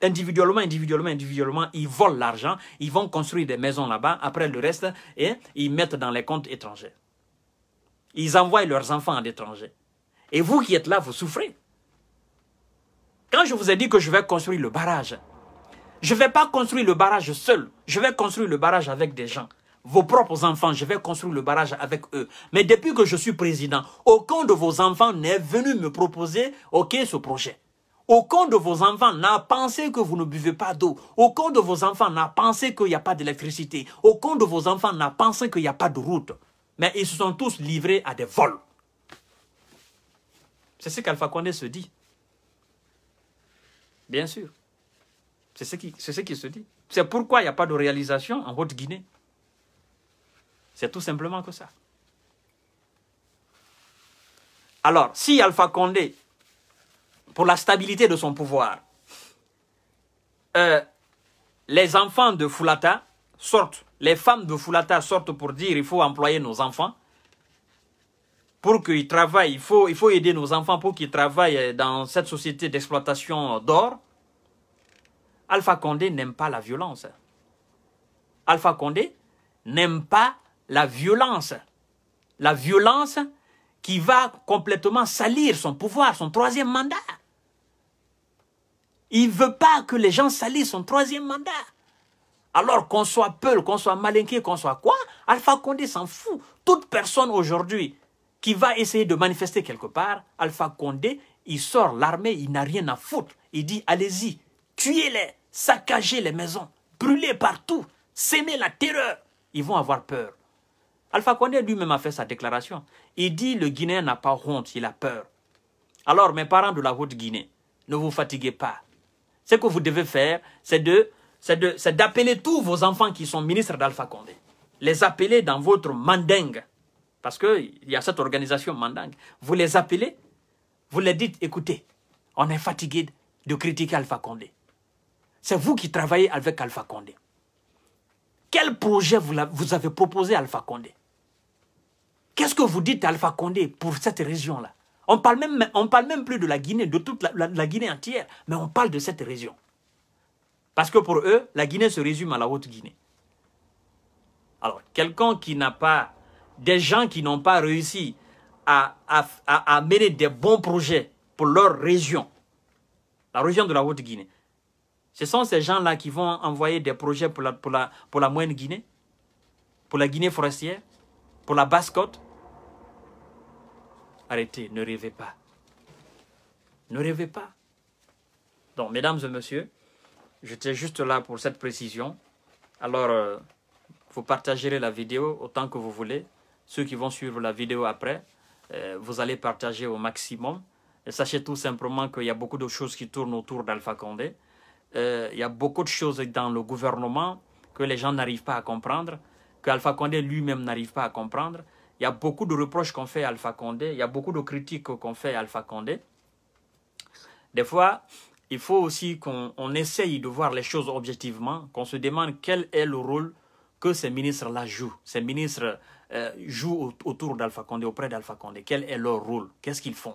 individuellement, individuellement, individuellement. Ils volent l'argent. Ils vont construire des maisons là-bas. Après le reste, et ils mettent dans les comptes étrangers. Ils envoient leurs enfants à l'étranger. Et vous qui êtes là, vous souffrez. Quand je vous ai dit que je vais construire le barrage, je ne vais pas construire le barrage seul. Je vais construire le barrage avec des gens. Vos propres enfants, je vais construire le barrage avec eux. Mais depuis que je suis président, aucun de vos enfants n'est venu me proposer, OK, ce projet. Aucun de vos enfants n'a pensé que vous ne buvez pas d'eau. Aucun de vos enfants n'a pensé qu'il n'y a pas d'électricité. Aucun de vos enfants n'a pensé qu'il n'y a pas de route. Mais ils se sont tous livrés à des vols. C'est ce qu'Alpha Condé se dit. Bien sûr. C'est ce, qui, ce qui se dit. C'est pourquoi il n'y a pas de réalisation en Haute-Guinée. C'est tout simplement que ça. Alors, si Alpha Condé, pour la stabilité de son pouvoir, euh, les enfants de Fulata sortent, les femmes de Fulata sortent pour dire il faut employer nos enfants, pour qu'ils travaillent. Il faut, il faut aider nos enfants pour qu'ils travaillent dans cette société d'exploitation d'or. Alpha Condé n'aime pas la violence. Alpha Condé n'aime pas la violence. La violence qui va complètement salir son pouvoir, son troisième mandat. Il ne veut pas que les gens salissent son troisième mandat. Alors qu'on soit Peul, qu'on soit malinqué, qu'on soit quoi, Alpha Condé s'en fout. Toute personne aujourd'hui qui va essayer de manifester quelque part, Alpha Condé, il sort l'armée, il n'a rien à foutre. Il dit, allez-y, tuez-les, saccagez les maisons, brûlez partout, sèmez la terreur. Ils vont avoir peur. Alpha Condé lui-même a fait sa déclaration. Il dit, le Guinéen n'a pas honte, il a peur. Alors, mes parents de la Haute-Guinée, ne vous fatiguez pas. Ce que vous devez faire, c'est de c'est d'appeler tous vos enfants qui sont ministres d'Alpha Condé. Les appeler dans votre mandingue parce qu'il y a cette organisation Mandang. Vous les appelez, vous les dites, écoutez, on est fatigué de critiquer Alpha Condé. C'est vous qui travaillez avec Alpha Condé. Quel projet vous avez proposé à Alpha Condé Qu'est-ce que vous dites à Alpha Condé pour cette région-là On parle parle même plus de la Guinée, de toute la, Guinée entière, mais on parle de cette région. Parce que pour eux, la Guinée se résume à la Haute-Guinée. Alors, quelqu'un qui n'a pas des gens qui n'ont pas réussi à, mener des bons projets pour leur région, la région de la Haute-Guinée. Ce sont ces gens-là qui vont envoyer des projets pour la, la, pour la Moyenne Guinée, pour la Guinée forestière, pour la Basse-Côte. Arrêtez, ne rêvez pas. Ne rêvez pas. Donc, mesdames et messieurs, j'étais juste là pour cette précision. Alors, euh, vous partagerez la vidéo autant que vous voulez ceux qui vont suivre la vidéo après, euh, vous allez partager au maximum. sachez tout simplement qu'il y a beaucoup de choses qui tournent autour d'Alpha Condé. Euh, il y a beaucoup de choses dans le gouvernement que les gens n'arrivent pas à comprendre, alpha Condé lui-même n'arrive pas à comprendre. Il y a beaucoup de reproches qu'on fait à Alpha Condé, il y a beaucoup de critiques qu'on fait à Alpha Condé. Des fois, il faut aussi qu'on essaye de voir les choses objectivement, qu'on se demande quel est le rôle que ces ministres-là jouent, ces ministres euh, jouent autour d'Alpha Condé, auprès d'Alpha Condé Quel est leur rôle Qu'est-ce qu'ils font